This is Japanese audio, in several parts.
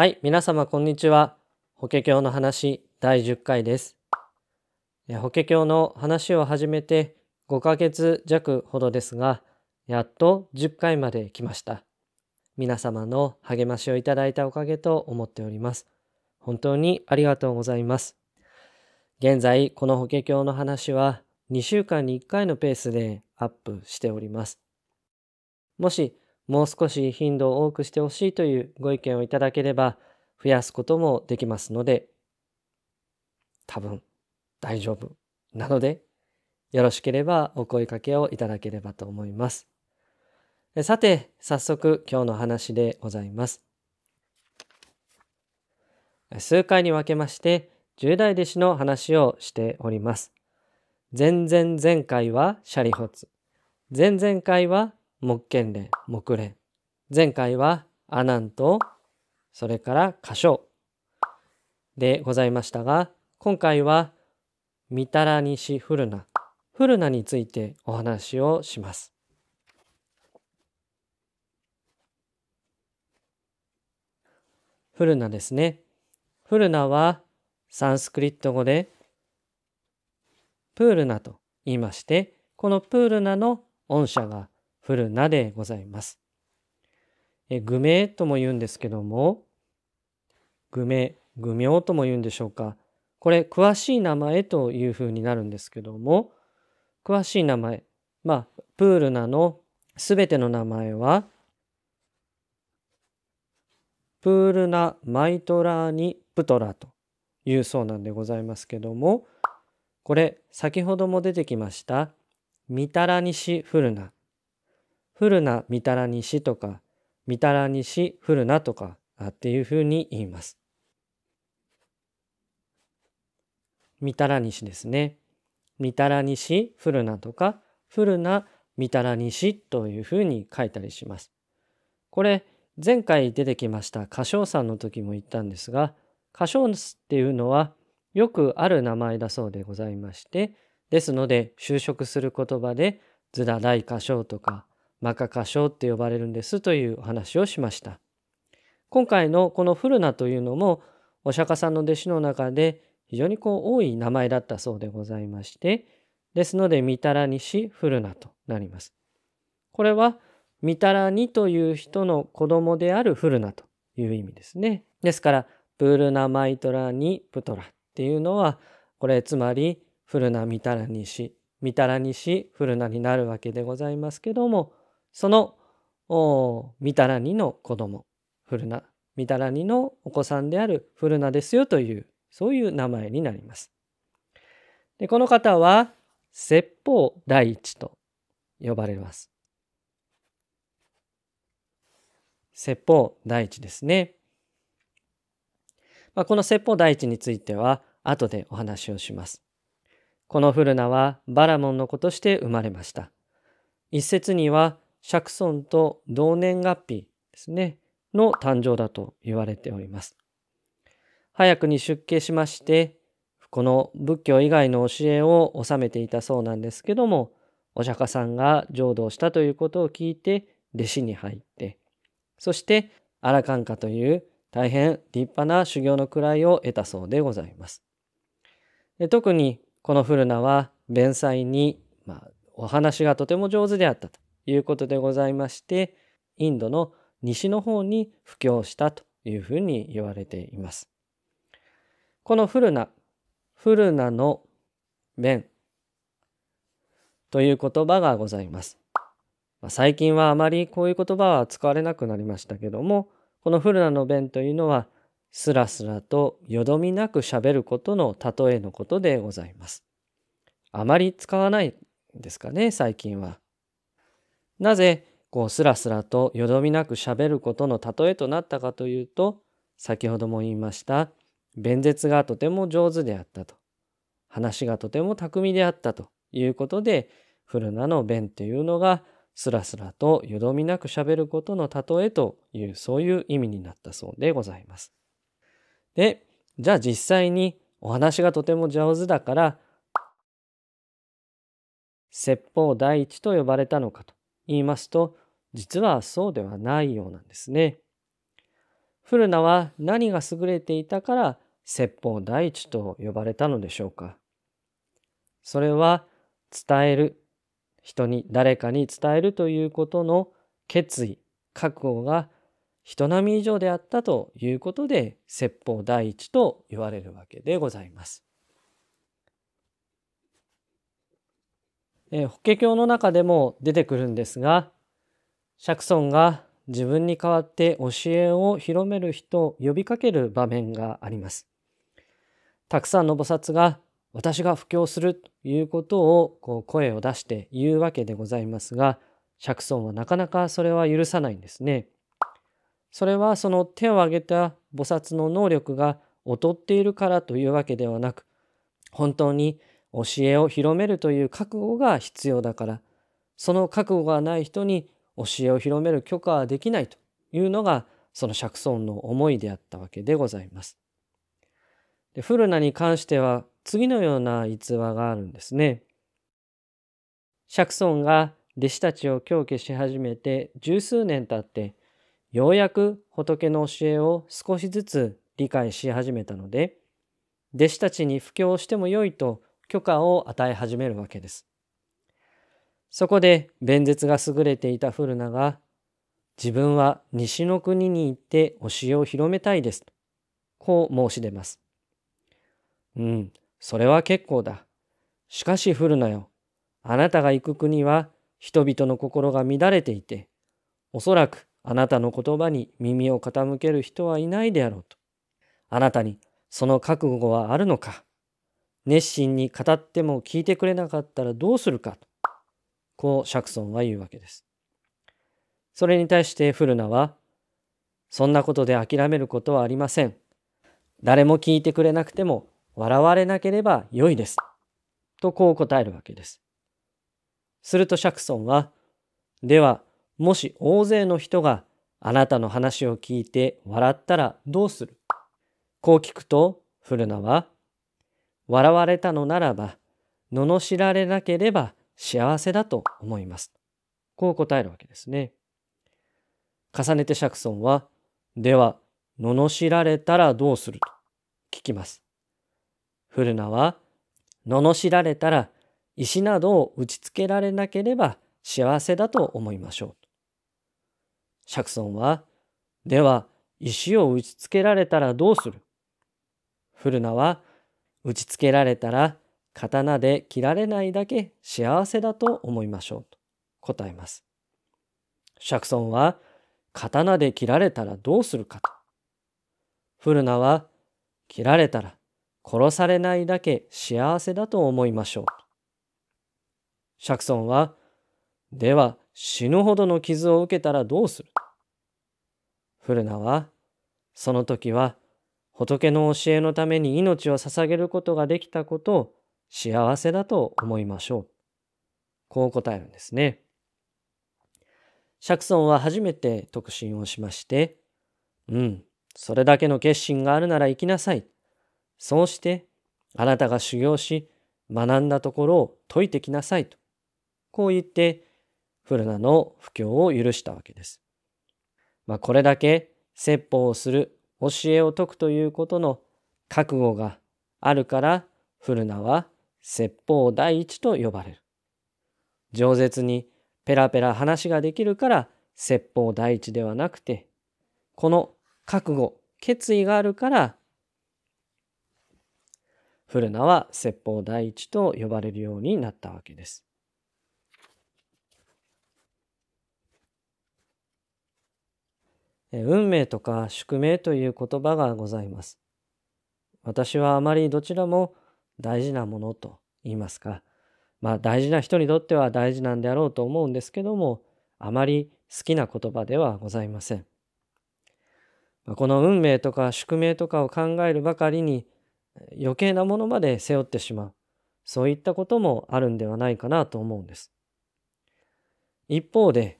はい、皆様こんにちは。法華経の話第10回です。法華経の話を始めて5ヶ月弱ほどですが、やっと10回まで来ました。皆様の励ましをいただいたおかげと思っております。本当にありがとうございます。現在、この法華経の話は2週間に1回のペースでアップしております。もしもう少し頻度を多くしてほしいというご意見をいただければ、増やすこともできますので、多分大丈夫。なので、よろしければお声かけをいただければと思います。さて、早速今日の話でございます。数回に分けまして、10代弟子の話をしております。前々前回はシャリホツ。前々回は木剣連、木連。前回は阿南と、それから歌唱でございましたが、今回はみたらにしフルナ、フルナについてお話をします。フルナですね。フルナはサンスクリット語でプールナと言いまして、このプールナの音社が降るなでございます。え愚名とも言うんですけども、愚名、愚名とも言うんでしょうか。これ、詳しい名前というふうになるんですけども、詳しい名前、まあ、プールナのすべての名前は、プールナ・マイトラーニ・プトラというそうなんでございますけども、これ、先ほども出てきました、ミタラニシ・フルナ。古なみたらにしとか、みたらにし古なとかっていうふうに言います。みたらにしですね。みたらにし古なとか、古なみたらにしというふうに書いたりします。これ、前回出てきました歌唱さんの時も言ったんですが、歌唱っていうのはよくある名前だそうでございまして、ですので、就職する言葉で、ずららい歌唱とか、マカカシ書って呼ばれるんですというお話をしました。今回のこのフルナというのもお釈迦さんの弟子の中で非常にこう多い名前だったそうでございましてですので「ミタラニシフルナ」となります。これは「ミタラニという人の子供であるフルナという意味ですね。ですから「プールナマイトラニプトラ」っていうのはこれつまり「フルナミタラニシミタラニシフルナ」になるわけでございますけどもそのみたらにの子供古名みたらにのお子さんである古名ですよというそういう名前になります。でこの方は説法第一と呼ばれます。説法第一ですね。まあ、この説法第一については後でお話をします。この古名はバラモンの子として生まれました。一説には釈尊と同年月日ですね、の誕生だと言われております。早くに出家しまして、この仏教以外の教えを収めていたそうなんですけども、お釈迦さんが浄土をしたということを聞いて弟子に入って、そしてアラカンカという大変立派な修行の位を得たそうでございます。特にこの古名は弁才に、まあ、お話がとても上手であったと。いうことでございまして、インドの西の方に布教したというふうに言われています。このフルナ、フルナの面という言葉がございます。最近はあまりこういう言葉は使われなくなりましたけども、このフルナの弁というのは、スラスラとよどみなく喋ることの例えのことでございます。あまり使わないですかね、最近は。なぜこうスラスラとよどみなくしゃべることの例えとなったかというと先ほども言いました弁舌がとても上手であったと話がとても巧みであったということで古名の弁というのがスラスラとよどみなくしゃべることの例えというそういう意味になったそうでございます。でじゃあ実際にお話がとても上手だから説法第一と呼ばれたのかと言いますと、実はそうではないようなんですね。フル名は何が優れていたから説法第一と呼ばれたのでしょうか。それは伝える、人に、誰かに伝えるということの決意、覚悟が人並み以上であったということで説法第一と言われるわけでございます。えー、法華経の中でも出てくるんですが、釈尊が自分に代わって教えを広める人を呼びかける場面があります。たくさんの菩薩が私が布教するということをこう声を出して言うわけでございますが、釈尊はなかなかそれは許さないんですね。それはその手を挙げた菩薩の能力が劣っているからというわけではなく、本当に教えを広めるという覚悟が必要だからその覚悟がない人に教えを広める許可はできないというのがその釈尊の思いであったわけでございます。でフルナに関しては次のような逸話があるんですね。釈尊が弟子たちを教化し始めて十数年経ってようやく仏の教えを少しずつ理解し始めたので弟子たちに布教してもよいと許可を与え始めるわけです。そこで弁舌が優れていた古ナが自分は西の国に行って教えを広めたいです。とこう申し出ます。うん、それは結構だ。しかし古ナよ。あなたが行く国は人々の心が乱れていて、おそらくあなたの言葉に耳を傾ける人はいないであろうと。あなたにその覚悟はあるのか熱心に語っても聞いてくれなかったらどうするかと、こうシャクソンは言うわけです。それに対してフルナは、そんなことで諦めることはありません。誰も聞いてくれなくても笑われなければ良いです。とこう答えるわけです。するとシャクソンは、では、もし大勢の人があなたの話を聞いて笑ったらどうするこう聞くと、フルナは、笑われたのならば、罵られなければ幸せだと思います。こう答えるわけですね。重ねて釈尊は、では、罵られたらどうすると聞きます。フルナは、罵られたら石などを打ちつけられなければ幸せだと思いましょう。釈尊は、では、石を打ちつけられたらどうするフルナは、打ちつけられたら刀で切られないだけ幸せだと思いましょうと答えます。シャクソンは刀で切られたらどうするかと。フルナは切られたら殺されないだけ幸せだと思いましょう。シャクソンはでは死ぬほどの傷を受けたらどうするフルナはその時は仏の教えのために命を捧げることができたことを幸せだと思いましょう。こう答えるんですね。釈尊は初めて特進をしまして、うん、それだけの決心があるなら行きなさい。そうして、あなたが修行し、学んだところを解いてきなさいと。こう言って、フルの布教を許したわけです。まあ、これだけ説法をする教えを説くということの覚悟があるから古名は説法第一と呼ばれる。饒舌にペラペラ話ができるから説法第一ではなくて、この覚悟、決意があるから古名は説法第一と呼ばれるようになったわけです。運命とか宿命という言葉がございます。私はあまりどちらも大事なものと言いますか、まあ大事な人にとっては大事なんであろうと思うんですけども、あまり好きな言葉ではございません。この運命とか宿命とかを考えるばかりに余計なものまで背負ってしまう。そういったこともあるんではないかなと思うんです。一方で、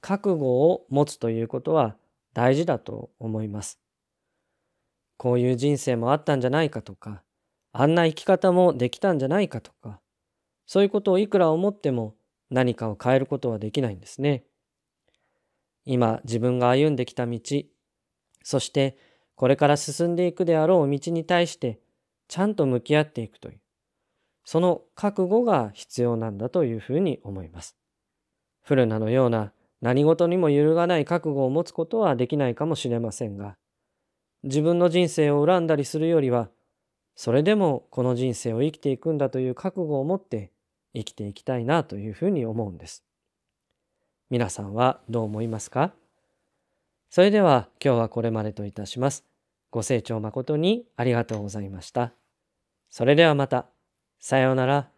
覚悟を持つということは大事だと思います。こういう人生もあったんじゃないかとか、あんな生き方もできたんじゃないかとか、そういうことをいくら思っても何かを変えることはできないんですね。今自分が歩んできた道、そしてこれから進んでいくであろう道に対してちゃんと向き合っていくという、その覚悟が必要なんだというふうに思います。古名のような何事にも揺るがない覚悟を持つことはできないかもしれませんが、自分の人生を恨んだりするよりは、それでもこの人生を生きていくんだという覚悟を持って生きていきたいなというふうに思うんです。皆さんはどう思いますかそれでは今日はこれまでといたします。ご清聴誠にありがとうございました。それではまた。さようなら。